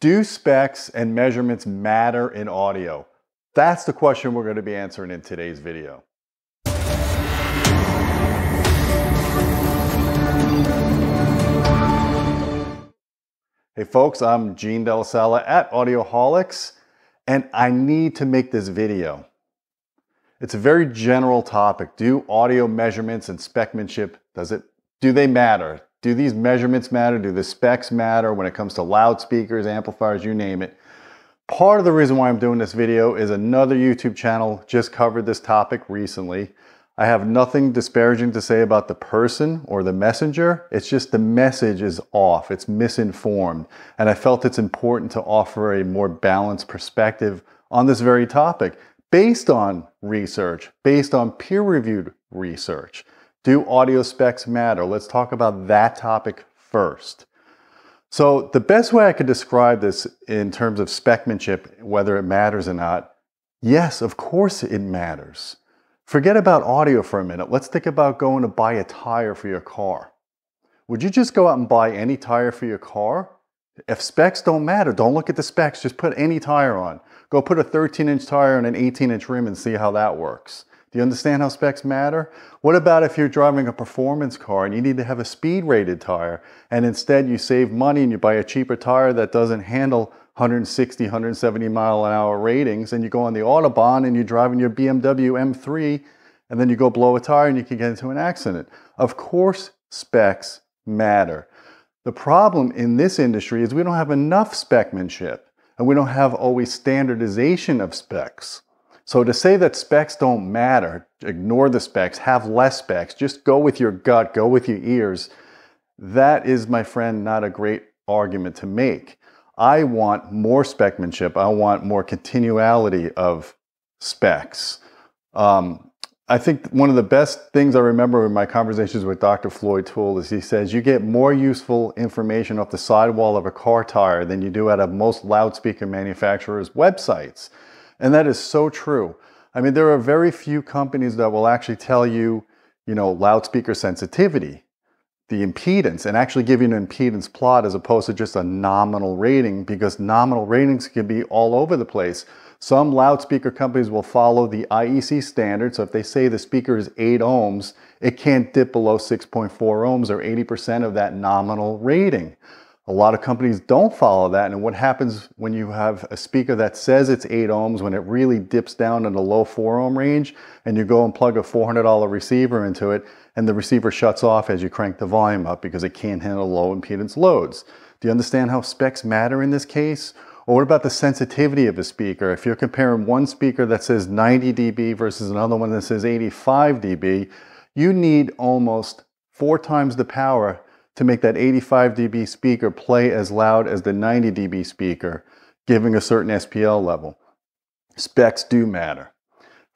Do specs and measurements matter in audio? That's the question we're gonna be answering in today's video. Hey folks, I'm Gene Delasala at Audioholics, and I need to make this video. It's a very general topic. Do audio measurements and specmanship, does it, do they matter? do these measurements matter? Do the specs matter when it comes to loudspeakers, amplifiers, you name it? Part of the reason why I'm doing this video is another YouTube channel just covered this topic recently. I have nothing disparaging to say about the person or the messenger. It's just the message is off. It's misinformed. And I felt it's important to offer a more balanced perspective on this very topic based on research, based on peer reviewed research. Do audio specs matter? Let's talk about that topic first. So the best way I could describe this in terms of specmanship, whether it matters or not, yes, of course it matters. Forget about audio for a minute. Let's think about going to buy a tire for your car. Would you just go out and buy any tire for your car? If specs don't matter, don't look at the specs, just put any tire on. Go put a 13 inch tire on an 18 inch rim and see how that works. Do you understand how specs matter? What about if you're driving a performance car and you need to have a speed rated tire and instead you save money and you buy a cheaper tire that doesn't handle 160, 170 mile an hour ratings and you go on the Autobahn and you're driving your BMW M3 and then you go blow a tire and you can get into an accident. Of course, specs matter. The problem in this industry is we don't have enough specmanship and we don't have always standardization of specs. So to say that specs don't matter, ignore the specs, have less specs, just go with your gut, go with your ears, that is, my friend, not a great argument to make. I want more specmanship. I want more continuality of specs. Um, I think one of the best things I remember in my conversations with Dr. Floyd Toole is he says, you get more useful information off the sidewall of a car tire than you do out of most loudspeaker manufacturers' websites. And that is so true. I mean, there are very few companies that will actually tell you, you know, loudspeaker sensitivity, the impedance, and actually give you an impedance plot as opposed to just a nominal rating because nominal ratings can be all over the place. Some loudspeaker companies will follow the IEC standard. So if they say the speaker is 8 ohms, it can't dip below 6.4 ohms or 80% of that nominal rating. A lot of companies don't follow that. And what happens when you have a speaker that says it's eight ohms when it really dips down in the low four ohm range and you go and plug a $400 receiver into it and the receiver shuts off as you crank the volume up because it can't handle low impedance loads. Do you understand how specs matter in this case? Or what about the sensitivity of a speaker? If you're comparing one speaker that says 90 dB versus another one that says 85 dB, you need almost four times the power to make that 85 dB speaker play as loud as the 90 dB speaker, giving a certain SPL level. Specs do matter.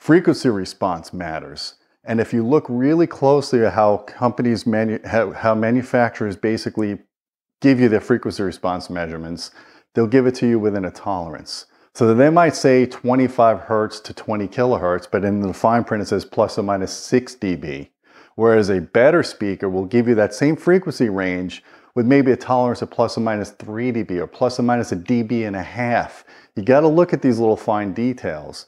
Frequency response matters. And if you look really closely at how companies, manu how, how manufacturers basically give you their frequency response measurements, they'll give it to you within a tolerance. So they might say 25 hertz to 20 kilohertz, but in the fine print it says plus or minus 6 dB. Whereas a better speaker will give you that same frequency range with maybe a tolerance of plus or minus 3 dB or plus or minus a dB and a half. You got to look at these little fine details.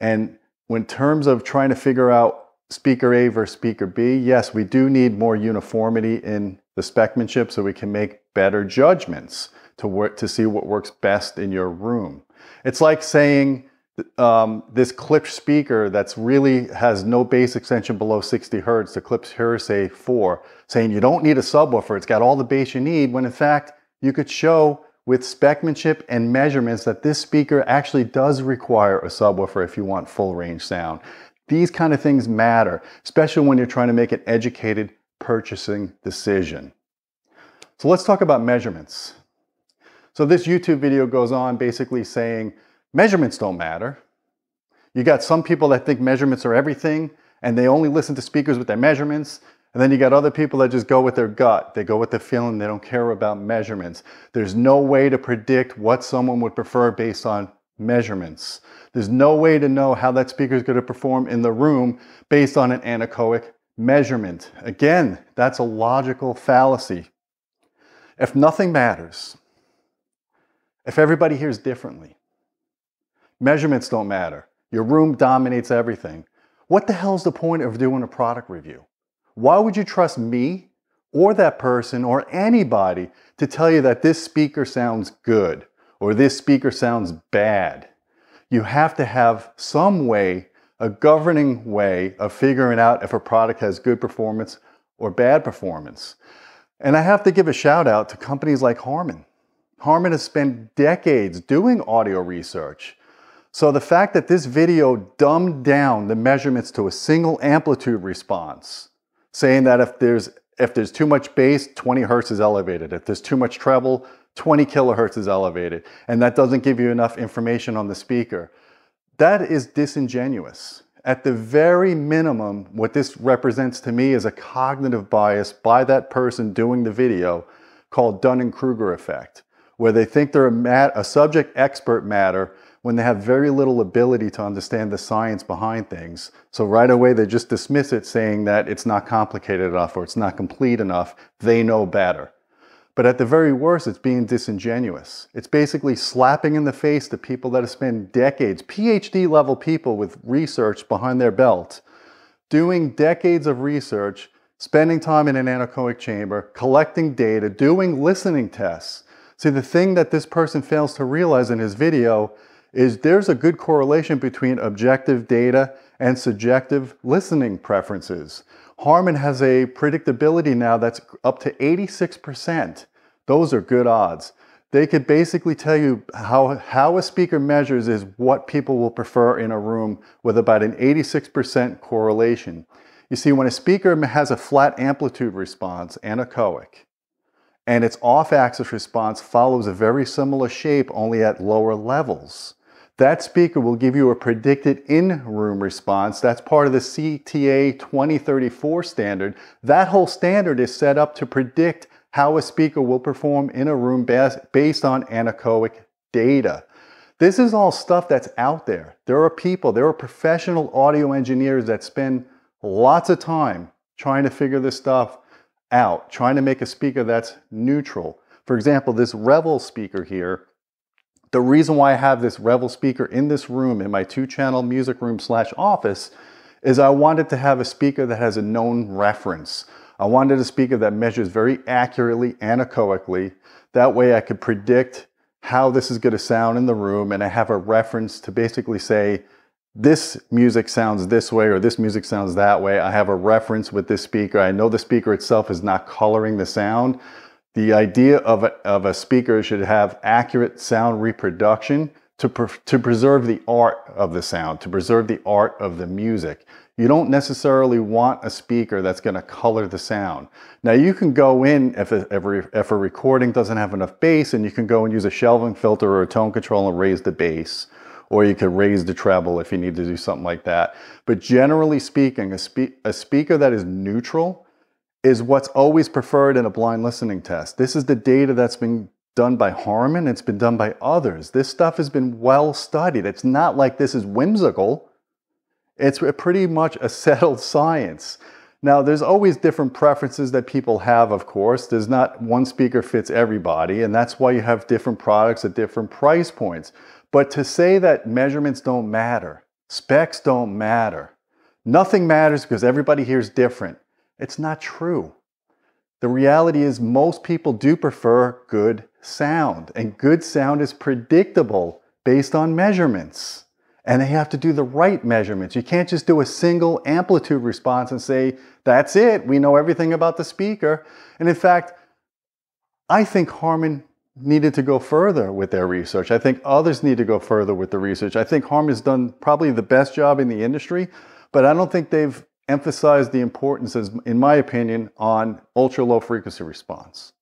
And in terms of trying to figure out speaker A versus speaker B, yes, we do need more uniformity in the specmanship so we can make better judgments to work to see what works best in your room. It's like saying um, this clip speaker that's really has no bass extension below 60 hertz, the Clips Hearsay 4, saying you don't need a subwoofer, it's got all the bass you need, when in fact, you could show with specmanship and measurements that this speaker actually does require a subwoofer if you want full range sound. These kind of things matter, especially when you're trying to make an educated purchasing decision. So let's talk about measurements. So this YouTube video goes on basically saying, Measurements don't matter. You got some people that think measurements are everything and they only listen to speakers with their measurements. And then you got other people that just go with their gut. They go with the feeling. They don't care about measurements. There's no way to predict what someone would prefer based on measurements. There's no way to know how that speaker is going to perform in the room based on an anechoic measurement. Again, that's a logical fallacy. If nothing matters, if everybody hears differently, Measurements don't matter. Your room dominates everything. What the hell's the point of doing a product review? Why would you trust me or that person or anybody to tell you that this speaker sounds good or this speaker sounds bad? You have to have some way, a governing way of figuring out if a product has good performance or bad performance. And I have to give a shout out to companies like Harman. Harman has spent decades doing audio research. So the fact that this video dumbed down the measurements to a single amplitude response, saying that if there's if there's too much bass, 20 hertz is elevated. If there's too much treble, 20 kilohertz is elevated. And that doesn't give you enough information on the speaker. That is disingenuous. At the very minimum, what this represents to me is a cognitive bias by that person doing the video called Dunning-Kruger effect, where they think they're a, a subject expert matter when they have very little ability to understand the science behind things. So right away they just dismiss it saying that it's not complicated enough or it's not complete enough. They know better. But at the very worst, it's being disingenuous. It's basically slapping in the face the people that have spent decades, PhD level people with research behind their belt, doing decades of research, spending time in an anechoic chamber, collecting data, doing listening tests. See, the thing that this person fails to realize in his video is there's a good correlation between objective data and subjective listening preferences. Harman has a predictability now that's up to 86%. Those are good odds. They could basically tell you how, how a speaker measures is what people will prefer in a room with about an 86% correlation. You see, when a speaker has a flat amplitude response, anechoic, and its off-axis response follows a very similar shape only at lower levels, that speaker will give you a predicted in-room response. That's part of the CTA 2034 standard. That whole standard is set up to predict how a speaker will perform in a room based on anechoic data. This is all stuff that's out there. There are people, there are professional audio engineers that spend lots of time trying to figure this stuff out, trying to make a speaker that's neutral. For example, this Revel speaker here the reason why I have this Revel speaker in this room, in my two channel music room slash office, is I wanted to have a speaker that has a known reference. I wanted a speaker that measures very accurately, anechoically. That way I could predict how this is gonna sound in the room and I have a reference to basically say, this music sounds this way or this music sounds that way. I have a reference with this speaker. I know the speaker itself is not coloring the sound, the idea of a, of a speaker should have accurate sound reproduction to, pre to preserve the art of the sound, to preserve the art of the music. You don't necessarily want a speaker that's going to color the sound. Now you can go in if a, if, a, recording doesn't have enough bass and you can go and use a shelving filter or a tone control and raise the bass or you could raise the treble if you need to do something like that. But generally speaking, a, spe a speaker that is neutral is what's always preferred in a blind listening test. This is the data that's been done by Harmon, it's been done by others. This stuff has been well studied. It's not like this is whimsical. It's pretty much a settled science. Now, there's always different preferences that people have, of course. There's not one speaker fits everybody, and that's why you have different products at different price points. But to say that measurements don't matter, specs don't matter, nothing matters because everybody here is different. It's not true. The reality is, most people do prefer good sound, and good sound is predictable based on measurements. And they have to do the right measurements. You can't just do a single amplitude response and say, that's it, we know everything about the speaker. And in fact, I think Harman needed to go further with their research. I think others need to go further with the research. I think Harman's done probably the best job in the industry, but I don't think they've emphasize the importance, in my opinion, on ultra low frequency response.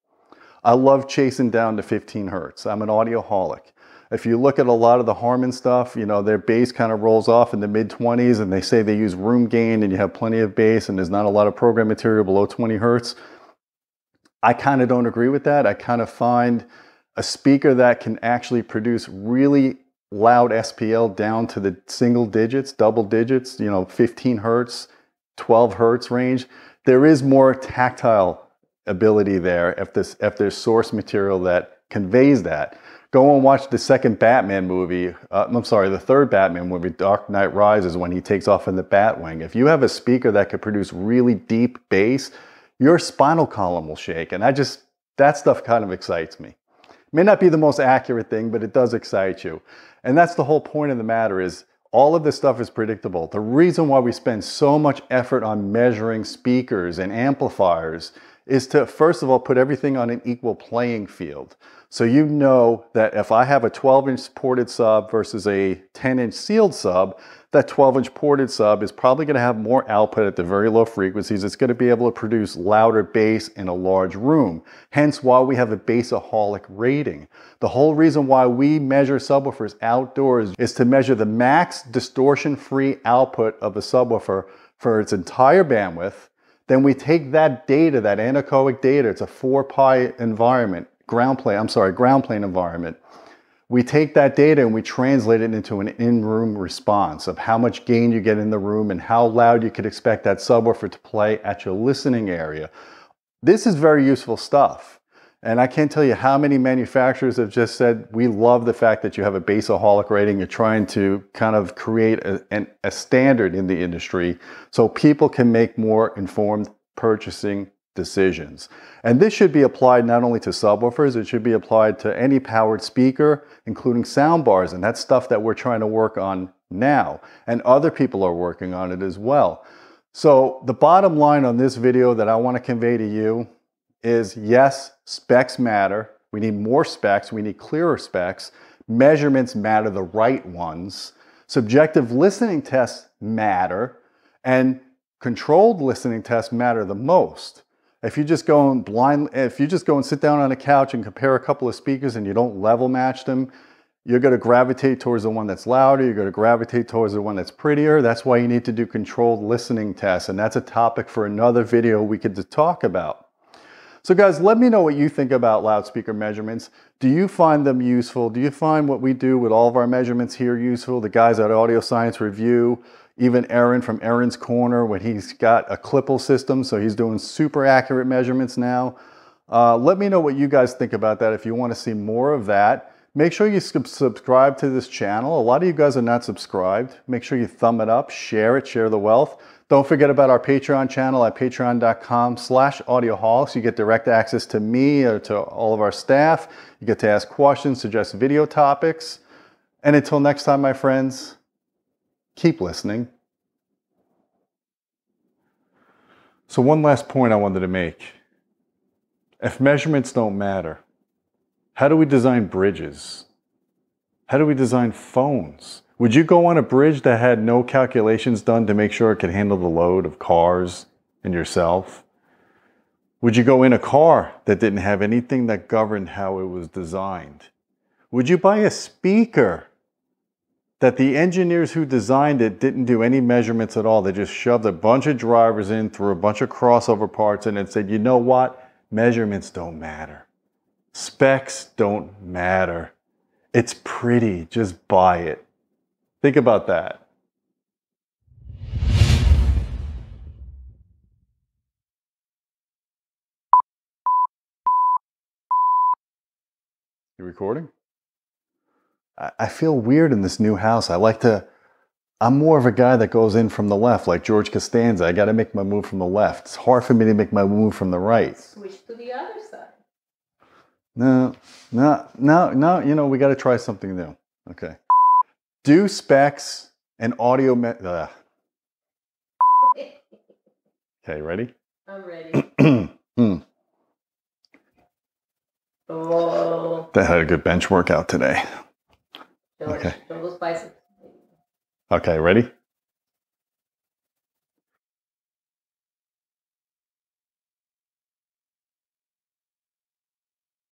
I love chasing down to 15 hertz. I'm an audioholic. If you look at a lot of the Harman stuff, you know, their bass kind of rolls off in the mid 20s and they say they use room gain and you have plenty of bass and there's not a lot of program material below 20 hertz. I kind of don't agree with that. I kind of find a speaker that can actually produce really loud SPL down to the single digits, double digits, you know, 15 hertz, 12 hertz range, there is more tactile ability there if, this, if there's source material that conveys that. Go and watch the second Batman movie. Uh, I'm sorry, the third Batman movie, Dark Knight Rises, when he takes off in the Batwing. If you have a speaker that could produce really deep bass, your spinal column will shake. And I just, that stuff kind of excites me. may not be the most accurate thing, but it does excite you. And that's the whole point of the matter is all of this stuff is predictable. The reason why we spend so much effort on measuring speakers and amplifiers is to, first of all, put everything on an equal playing field. So you know that if I have a 12 inch ported sub versus a 10 inch sealed sub, that 12 inch ported sub is probably going to have more output at the very low frequencies. It's going to be able to produce louder bass in a large room, hence why we have a bassaholic rating. The whole reason why we measure subwoofers outdoors is to measure the max distortion free output of the subwoofer for its entire bandwidth. Then we take that data, that anechoic data, it's a four pi environment, ground plane, I'm sorry, ground plane environment. We take that data and we translate it into an in-room response of how much gain you get in the room and how loud you could expect that subwoofer to play at your listening area. This is very useful stuff. And I can't tell you how many manufacturers have just said, we love the fact that you have a baseaholic rating. You're trying to kind of create a, an, a standard in the industry so people can make more informed purchasing decisions. And this should be applied not only to subwoofers, it should be applied to any powered speaker, including soundbars, and that's stuff that we're trying to work on now. And other people are working on it as well. So the bottom line on this video that I want to convey to you is yes, specs matter. We need more specs, we need clearer specs. Measurements matter, the right ones. Subjective listening tests matter, and controlled listening tests matter the most. If you just go and blind, if you just go and sit down on a couch and compare a couple of speakers and you don't level match them, you're going to gravitate towards the one that's louder. You're going to gravitate towards the one that's prettier. That's why you need to do controlled listening tests. And that's a topic for another video we could talk about. So guys, let me know what you think about loudspeaker measurements. Do you find them useful? Do you find what we do with all of our measurements here useful? The guys at Audio Science Review, even Aaron from Aaron's Corner, when he's got a Clipple system, so he's doing super accurate measurements now. Uh, let me know what you guys think about that if you want to see more of that. Make sure you subscribe to this channel. A lot of you guys are not subscribed. Make sure you thumb it up, share it, share the wealth. Don't forget about our Patreon channel at patreon.com slash So You get direct access to me or uh, to all of our staff. You get to ask questions, suggest video topics. And until next time, my friends, keep listening. So, one last point I wanted to make. If measurements don't matter, how do we design bridges? How do we design phones? Would you go on a bridge that had no calculations done to make sure it could handle the load of cars and yourself? Would you go in a car that didn't have anything that governed how it was designed? Would you buy a speaker that the engineers who designed it didn't do any measurements at all. They just shoved a bunch of drivers in, threw a bunch of crossover parts in, and said, you know what? Measurements don't matter. Specs don't matter. It's pretty, just buy it. Think about that. You recording? I feel weird in this new house. I like to, I'm more of a guy that goes in from the left, like George Costanza. I got to make my move from the left. It's hard for me to make my move from the right. Switch to the other side. No, no, no, no. You know, we got to try something new. Okay. Do specs and audio. Me- Okay, ready? I'm ready. mm. Oh. That had a good bench workout today. Okay. Okay, ready?